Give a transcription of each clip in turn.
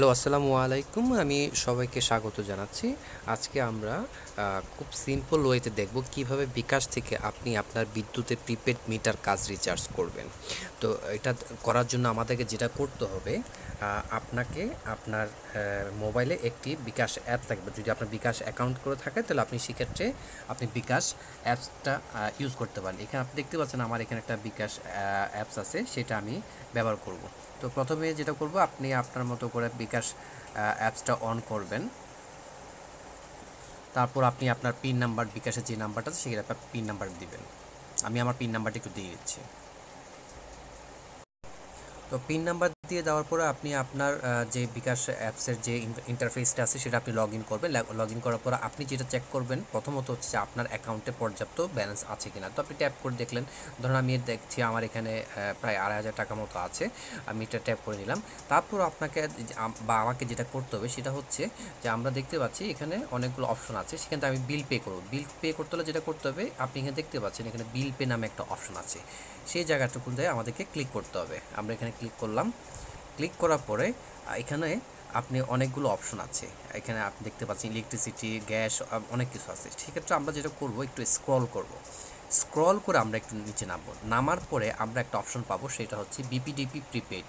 Hello আসসালামু আলাইকুম আমি সবাইকে স্বাগত জানাচ্ছি আজকে আমরা খুব সিম্পল ওয়েতে দেখব কিভাবে বিকাশ থেকে আপনি আপনার বিদ্যুতের প্রিপেড মিটার কাজ রিচার্জ করবেন তো এটা করার জন্য আমাদেরকে যেটা করতে হবে আপনাকে আপনার মোবাইলে একটি বিকাশ অ্যাপ থাকবে যদি আপনার বিকাশ অ্যাকাউন্ট করে থাকে তাহলে আপনি সেক্ষেত্রে আপনি বিকাশ অ্যাপসটা ইউজ করতে পারেন এখানে আপনি দেখতে পাচ্ছেন আমার এখানে একটা বিকাশ অ্যাপস আছে সেটা আমি ব্যবহার করব তো প্রথমে যেটা করব আপনি আপনার মতো করে বিকাশ অ্যাপসটা অন করবেন তারপর আপনি আপনার পিন নাম্বার বিকাশের যে নাম্বারটা আছে সেখানে আপনার পিন নাম্বার দিবেন আমি আমার পিন নাম্বারটা একটু দিয়ে দিচ্ছি তো পিন নাম্বার দিয়ে যাওয়ার পরে আপনি আপনার যে বিকাশ অ্যাপসের যে ইন্টারফেসটা আছে সেটা আপনি লগ ইন করবেন লগ ইন করার পর আপনি যেটা চেক করবেন প্রথমত হচ্ছে আপনার অ্যাকাউন্টে পর্যাপ্ত ব্যালেন্স আছে কিনা তো আপনি ট্যাপ করে দেখলেন ধরুন আমি দেখছি আমার এখানে প্রায় আড়াই হাজার টাকা মতো আছে আমি এটা ট্যাপ করে নিলাম তারপর আপনাকে বা আমাকে যেটা করতে হবে সেটা হচ্ছে যে আমরা দেখতে পাচ্ছি এখানে অনেকগুলো অপশন আছে সেখানে আমি বিল পে করব বিল পে করতে হলে যেটা করতে হবে আপনি এখানে দেখতে পাচ্ছেন এখানে বিল পে নামে একটা অপশন আছে সেই দিয়ে আমাদেরকে ক্লিক করতে হবে আমরা এখানে ক্লিক করলাম ক্লিক করার পরে এখানে আপনি অনেকগুলো অপশন আছে এখানে আপনি দেখতে পাচ্ছেন ইলেকট্রিসিটি গ্যাস অনেক কিছু আছে সেক্ষেত্রে আমরা যেটা করব একটু স্ক্রল করব। স্ক্রল করে আমরা একটু নিচে নামবো নামার পরে আমরা একটা অপশন পাবো সেটা হচ্ছে বিপিডিপি প্রিপেড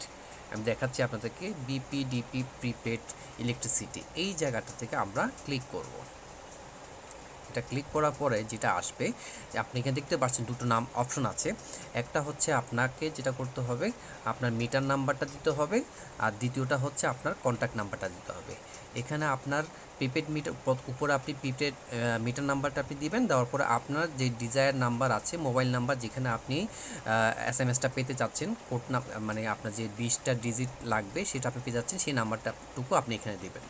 আমি দেখাচ্ছি আপনাদেরকে বিপিডিপি প্রিপেড ইলেকট্রিসিটি এই জায়গাটা থেকে আমরা ক্লিক করব। এটা ক্লিক করার পরে যেটা আসবে আপনি এখানে দেখতে পাচ্ছেন দুটো নাম অপশন আছে একটা হচ্ছে আপনাকে যেটা করতে হবে আপনার মিটার নাম্বারটা দিতে হবে আর দ্বিতীয়টা হচ্ছে আপনার কন্ট্যাক্ট নাম্বারটা দিতে হবে এখানে আপনার প্রিপেড মিটার উপরে আপনি প্রিপেড মিটার নাম্বারটা আপনি দিবেন দেওয়ার পরে আপনার যে ডিজায়ার নাম্বার আছে মোবাইল নাম্বার যেখানে আপনি এস এম এসটা পেতে চাচ্ছেন কোড না মানে আপনার যে বিশটা ডিজিট লাগবে সেটা আপনি পেয়ে যাচ্ছেন সেই নাম্বারটাটুকু আপনি এখানে দেবেন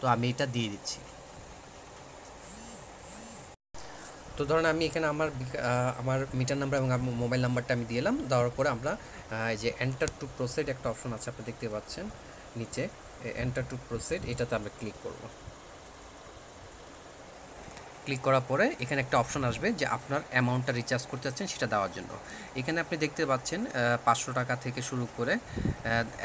তো আমি এটা দিয়ে দিচ্ছি তো ধরুন আমি এখানে আমার আমার মিটার নাম্বার এবং মোবাইল নাম্বারটা আমি দিলাম দেওয়ার পরে আমরা এই যে এন্টার টু প্রোসেড একটা অপশন আছে আপনি দেখতে পাচ্ছেন নিচে এন্টার টু প্রোসেড এটাতে আমরা ক্লিক করবো ক্লিক করার পরে এখানে একটা অপশন আসবে যে আপনার অ্যামাউন্টটা রিচার্জ করতে চাচ্ছেন সেটা দেওয়ার জন্য এখানে আপনি দেখতে পাচ্ছেন পাঁচশো টাকা থেকে শুরু করে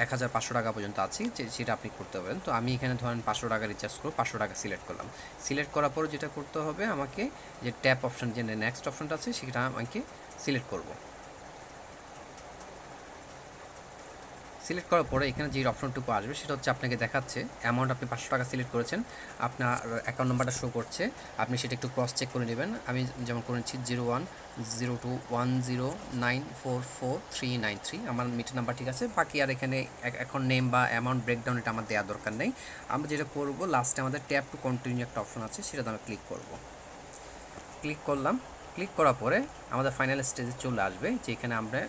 এক হাজার পাঁচশো টাকা পর্যন্ত আছে সেটা আপনি করতে পারেন তো আমি এখানে ধরেন পাঁচশো টাকা রিচার্জ করব পাঁচশো টাকা সিলেক্ট করলাম সিলেক্ট করার পরে যেটা করতে হবে আমাকে যে ট্যাপ অপশন যে নেক্সট অপশনটা আছে সেটা আমাকে সিলেক্ট করবো সিলেক্ট করার পরে এখানে যে অপশনটুকু আসবে সেটা হচ্ছে আপনাকে দেখাচ্ছে অ্যামাউন্ট আপনি পাঁচশো টাকা সিলেক্ট করেছেন আপনার অ্যাকাউন্ট নাম্বারটা শো করছে আপনি সেটা একটু ক্রস চেক করে নেবেন আমি যেমন করে নিচ্ছি zero one zero two one zero nine four four three nine three আমার মিটার নাম্বার ঠিক আছে বাকি আর এখানে এখন নেম বা অ্যামাউন্ট ব্রেকডাউন এটা আমার দেওয়ার দরকার নেই আমরা যেটা করবো লাস্টে আমাদের ট্যাপ টু কন্টিনিউ একটা অপশন আছে সেটা আমি ক্লিক করবো ক্লিক করলাম ক্লিক করার পরে আমাদের ফাইনাল স্টেজে চলে আসবে যেখানে আমরা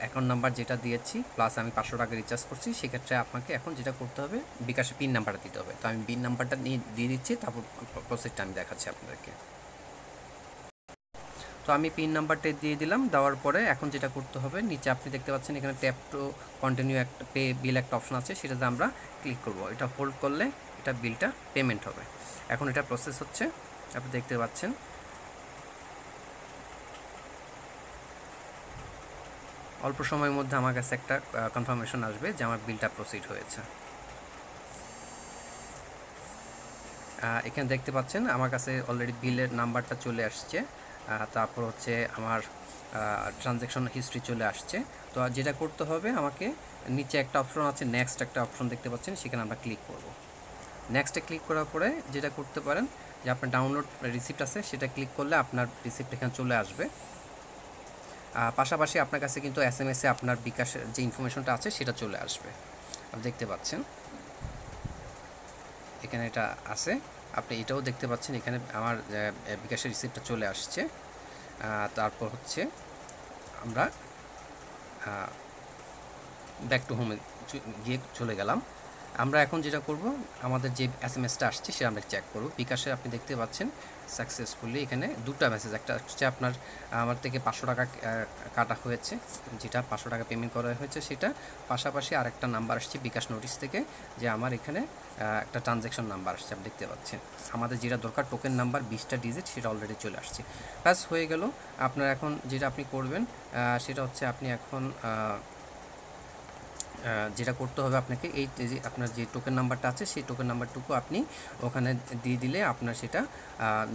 অ্যাকাউন্ট নাম্বার যেটা দিয়েছি প্লাস আমি পাঁচশো টাকা রিচার্জ করছি সেক্ষেত্রে আপনাকে এখন যেটা করতে হবে বিকাশে পিন নাম্বারটা দিতে হবে তো আমি পিন নাম্বারটা নিয়ে দিয়ে দিচ্ছি তারপর প্রসেসটা আমি দেখাচ্ছি আপনাদেরকে তো আমি পিন নাম্বারটা দিয়ে দিলাম দেওয়ার পরে এখন যেটা করতে হবে নিচে আপনি দেখতে পাচ্ছেন এখানে ট্যাপ টু কন্টিনিউ একটা পে বিল একটা অপশন আছে সেটাতে আমরা ক্লিক করব এটা হোল্ড করলে এটা বিলটা পেমেন্ট হবে এখন এটা প্রসেস হচ্ছে আপনি দেখতে পাচ্ছেন অল্প সময়ের মধ্যে আমার কাছে একটা কনফার্মেশন আসবে যে আমার বিলটা প্রসিড হয়েছে এখানে দেখতে পাচ্ছেন আমার কাছে অলরেডি বিলের নাম্বারটা চলে আসছে তারপর হচ্ছে আমার ট্রানজ্যাকশন হিস্ট্রি চলে আসছে তো যেটা করতে হবে আমাকে নিচে একটা অপশন আছে নেক্সট একটা অপশন দেখতে পাচ্ছেন সেখানে আমরা ক্লিক করব নেক্সটে ক্লিক করার পরে যেটা করতে পারেন যে আপনার ডাউনলোড রিসিপ্ট আছে সেটা ক্লিক করলে আপনার রিসিপ্ট এখানে চলে আসবে পাশাপাশি আপনার কাছে কিন্তু এস এম এসে আপনার বিকাশের যে ইনফরমেশনটা আছে সেটা চলে আসবে আপনি দেখতে পাচ্ছেন এখানে এটা আছে আপনি এটাও দেখতে পাচ্ছেন এখানে আমার বিকাশের রিসিপ্টটা চলে আসছে তারপর হচ্ছে আমরা ব্যাক টু হোমে গিয়ে চলে গেলাম আমরা এখন যেটা করব আমাদের যে এস এম এসটা আসছে সেটা আমরা চেক করব বিকাশে আপনি দেখতে পাচ্ছেন সাকসেসফুলি এখানে দুটো মেসেজ একটা হচ্ছে আপনার আমার থেকে পাঁচশো টাকা কাটা হয়েছে যেটা পাঁচশো টাকা পেমেন্ট করা হয়েছে সেটা পাশাপাশি আরেকটা নাম্বার আসছে বিকাশ নোটিশ থেকে যে আমার এখানে একটা ট্রানজ্যাকশন নাম্বার আসছে আপনি দেখতে পাচ্ছেন আমাদের যেটা দরকার টোকেন নাম্বার বিশটা ডিজিট সেটা অলরেডি চলে আসছে প্লাস হয়ে গেল আপনার এখন যেটা আপনি করবেন সেটা হচ্ছে আপনি এখন যেটা করতে হবে আপনাকে এই যে আপনার যে টোকেন নাম্বারটা আছে সেই টোকেন নাম্বারটুকু আপনি ওখানে দিয়ে দিলে আপনার সেটা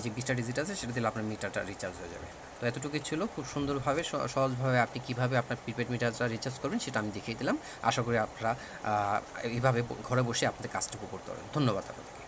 যে বিশটা ডিজিট আছে সেটা দিলে আপনার মিটারটা রিচার্জ হয়ে যাবে তো এতটুকুই ছিল খুব সুন্দরভাবে সহজভাবে আপনি কিভাবে আপনার প্রিপেড মিটারটা রিচার্জ করবেন সেটা আমি দেখিয়ে দিলাম আশা করি আপনারা এইভাবে ঘরে বসে আপনাদের কাজটুকু করতে পারবেন ধন্যবাদ আপনাদেরকে